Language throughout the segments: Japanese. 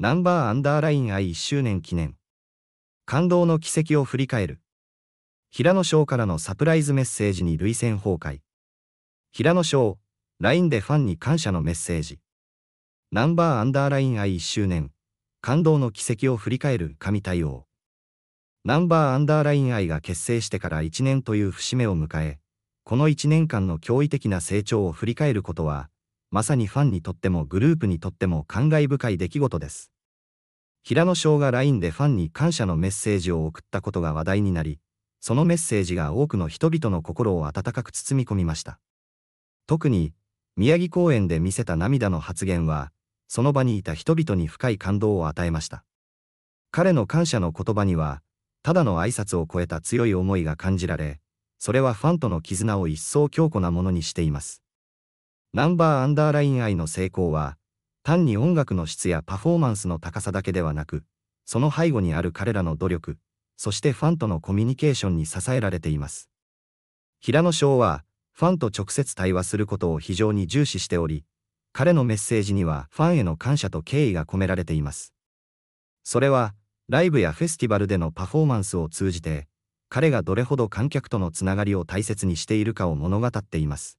ナンバーアンダーライン愛1周年記念。感動の軌跡を振り返る。平野翔からのサプライズメッセージに累戦崩壊。平野翔、LINE でファンに感謝のメッセージ。ナンバーアンダーライン愛1周年、感動の軌跡を振り返る神対応。ナンバーアンダーライン愛が結成してから1年という節目を迎え、この1年間の驚異的な成長を振り返ることは、まさにファンにとってもグループにとっても感慨深い出来事です。平野翔が LINE でファンに感謝のメッセージを送ったことが話題になり、そのメッセージが多くの人々の心を温かく包み込みました。特に、宮城公園で見せた涙の発言は、その場にいた人々に深い感動を与えました。彼の感謝の言葉には、ただの挨拶を超えた強い思いが感じられ、それはファンとの絆を一層強固なものにしています。ナンバーアンダーライン愛の成功は、単に音楽の質やパフォーマンスの高さだけではなく、その背後にある彼らの努力、そしてファンとのコミュニケーションに支えられています。平野翔は、ファンと直接対話することを非常に重視しており、彼のメッセージにはファンへの感謝と敬意が込められています。それは、ライブやフェスティバルでのパフォーマンスを通じて、彼がどれほど観客とのつながりを大切にしているかを物語っています。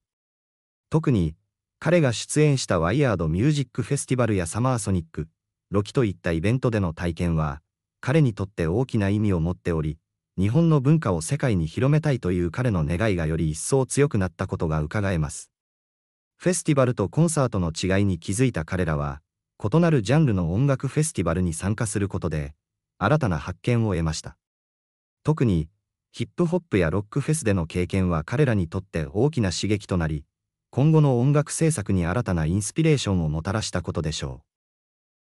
特に、彼が出演したワイヤードミュージックフェスティバルやサマーソニック、ロキといったイベントでの体験は、彼にとって大きな意味を持っており、日本の文化を世界に広めたいという彼の願いがより一層強くなったことが伺えます。フェスティバルとコンサートの違いに気づいた彼らは、異なるジャンルの音楽フェスティバルに参加することで、新たな発見を得ました。特に、ヒップホップやロックフェスでの経験は彼らにとって大きな刺激となり、今後の音楽制作に新たなインスピレーションをもたらしたことでしょう。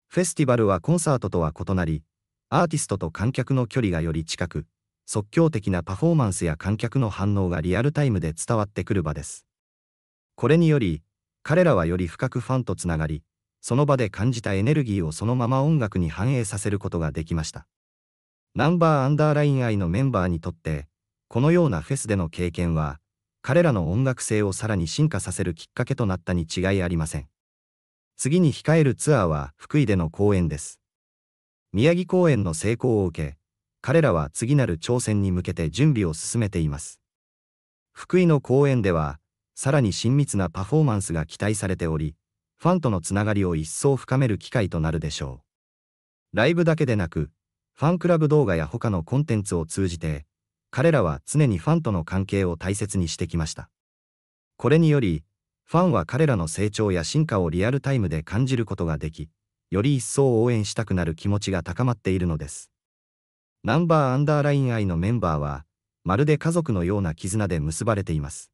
フェスティバルはコンサートとは異なり、アーティストと観客の距離がより近く、即興的なパフォーマンスや観客の反応がリアルタイムで伝わってくる場です。これにより、彼らはより深くファンとつながり、その場で感じたエネルギーをそのまま音楽に反映させることができました。ナンバーアンダーライン愛のメンバーにとって、このようなフェスでの経験は、彼らの音楽性をさらに進化させるきっかけとなったに違いありません。次に控えるツアーは福井での公演です。宮城公演の成功を受け、彼らは次なる挑戦に向けて準備を進めています。福井の公演では、さらに親密なパフォーマンスが期待されており、ファンとのつながりを一層深める機会となるでしょう。ライブだけでなく、ファンクラブ動画や他のコンテンツを通じて、彼らは常にファンとの関係を大切にしてきました。これにより、ファンは彼らの成長や進化をリアルタイムで感じることができ、より一層応援したくなる気持ちが高まっているのです。ナンバーアンダーライン愛のメンバーは、まるで家族のような絆で結ばれています。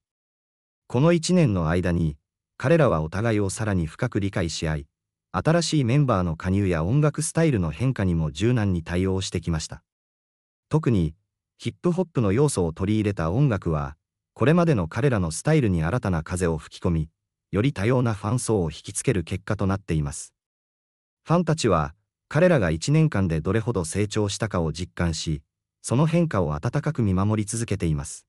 この1年の間に、彼らはお互いをさらに深く理解し合い、新しいメンバーの加入や音楽スタイルの変化にも柔軟に対応してきました。特に、ヒップホップの要素を取り入れた音楽は、これまでの彼らのスタイルに新たな風を吹き込み、より多様なファン層を引きつける結果となっています。ファンたちは、彼らが1年間でどれほど成長したかを実感し、その変化を温かく見守り続けています。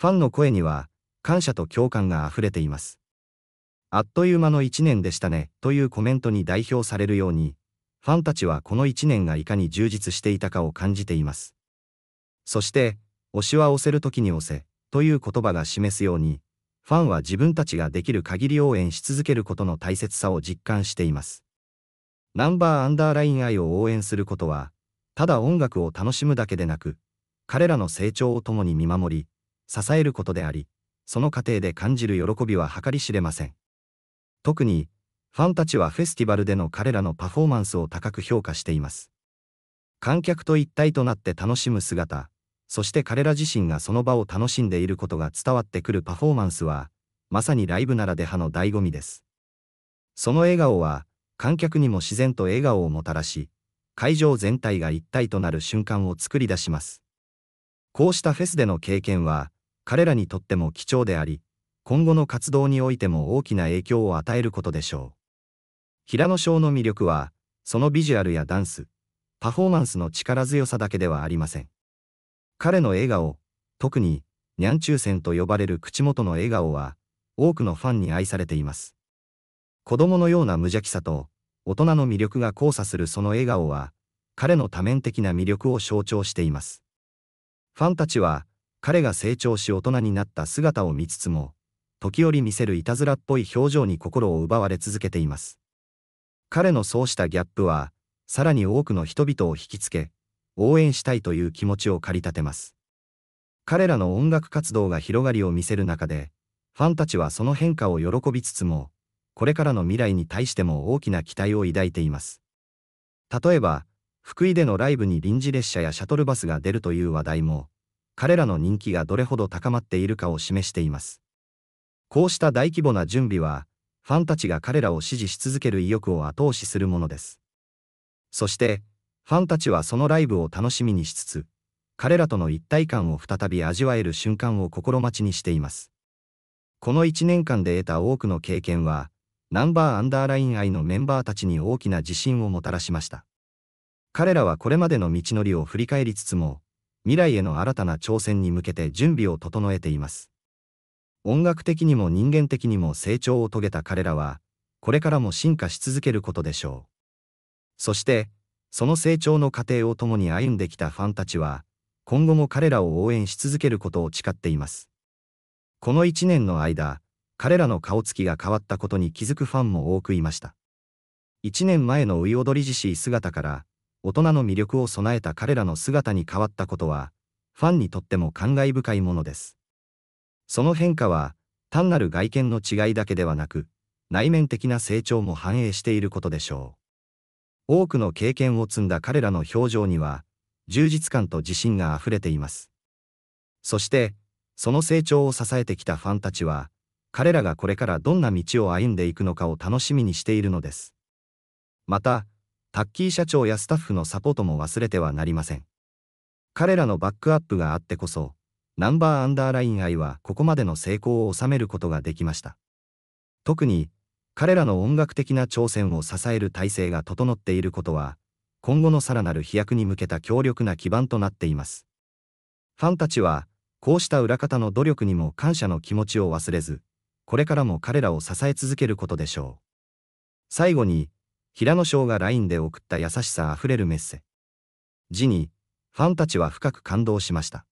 ファンの声には、感謝と共感が溢れています。あっという間の1年でしたね、というコメントに代表されるように、ファンたちはこの1年がいかに充実していたかを感じています。そして、推しは押せる時に押せ、という言葉が示すように、ファンは自分たちができる限り応援し続けることの大切さを実感しています。ナンバーアンダーライン愛を応援することは、ただ音楽を楽しむだけでなく、彼らの成長を共に見守り、支えることであり、その過程で感じる喜びは計り知れません。特に、ファンたちはフェスティバルでの彼らのパフォーマンスを高く評価しています。観客と一体となって楽しむ姿、そして彼ら自身がその場を楽しんでいることが伝わってくるパフォーマンスは、まさにライブならではの醍醐味です。その笑顔は、観客にも自然と笑顔をもたらし、会場全体が一体となる瞬間を作り出します。こうしたフェスでの経験は、彼らにとっても貴重であり、今後の活動においても大きな影響を与えることでしょう。平野翔の魅力は、そのビジュアルやダンス、パフォーマンスの力強さだけではありません。彼の笑顔、特に、にゃん中線と呼ばれる口元の笑顔は、多くのファンに愛されています。子供のような無邪気さと、大人の魅力が交差するその笑顔は、彼の多面的な魅力を象徴しています。ファンたちは、彼が成長し大人になった姿を見つつも、時折見せるいたずらっぽい表情に心を奪われ続けています。彼のそうしたギャップは、さらに多くの人々を引きつけ、応援したいという気持ちを駆り立てます。彼らの音楽活動が広がりを見せる中で、ファンたちはその変化を喜びつつも、これからの未来に対しても大きな期待を抱いています。例えば、福井でのライブに臨時列車やシャトルバスが出るという話題も、彼らの人気がどれほど高まっているかを示しています。こうした大規模な準備は、ファンたちが彼らを支持し続ける意欲を後押しするものです。そして、ファンたちはそのライブを楽しみにしつつ、彼らとの一体感を再び味わえる瞬間を心待ちにしています。この1年間で得た多くの経験は、ナンバーアンダーライン愛のメンバーたちに大きな自信をもたらしました。彼らはこれまでの道のりを振り返りつつも、未来への新たな挑戦に向けて準備を整えています。音楽的にも人間的にも成長を遂げた彼らは、これからも進化し続けることでしょう。そして、その成長の過程を共に歩んできたファンたちは、今後も彼らを応援し続けることを誓っています。この1年の間、彼らの顔つきが変わったことに気づくファンも多くいました。1年前の初踊りジシー姿から、大人の魅力を備えた彼らの姿に変わったことは、ファンにとっても感慨深いものです。その変化は、単なる外見の違いだけではなく、内面的な成長も反映していることでしょう。多くの経験を積んだ彼らの表情には、充実感と自信があふれています。そして、その成長を支えてきたファンたちは、彼らがこれからどんな道を歩んでいくのかを楽しみにしているのです。また、タッキー社長やスタッフのサポートも忘れてはなりません。彼らのバックアップがあってこそ、ナンバーアンダーライン愛はここまでの成功を収めることができました。特に、彼らの音楽的な挑戦を支える体制が整っていることは、今後のさらなる飛躍に向けた強力な基盤となっています。ファンたちは、こうした裏方の努力にも感謝の気持ちを忘れず、これからも彼らを支え続けることでしょう。最後に、平野翔が LINE で送った優しさあふれるメッセ。ジに、ファンたちは深く感動しました。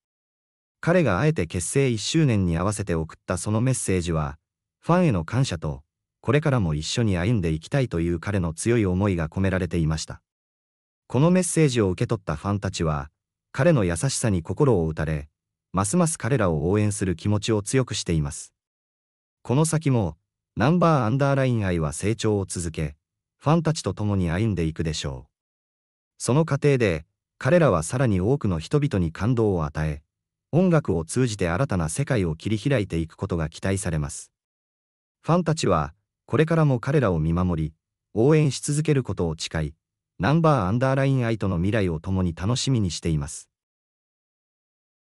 彼があえて結成1周年に合わせて送ったそのメッセージは、ファンへの感謝と、これからも一緒に歩んでいきたいという彼の強い思いが込められていました。このメッセージを受け取ったファンたちは、彼の優しさに心を打たれ、ますます彼らを応援する気持ちを強くしています。この先も、ナンバーアンダーライン愛は成長を続け、ファンたちと共に歩んでいくでしょう。その過程で、彼らはさらに多くの人々に感動を与え、音楽を通じて新たな世界を切り開いていくことが期待されます。ファンたちは、これからも彼らを見守り、応援し続けることを誓い、ナンバーアンダーラインアイとの未来を共に楽しみにしています。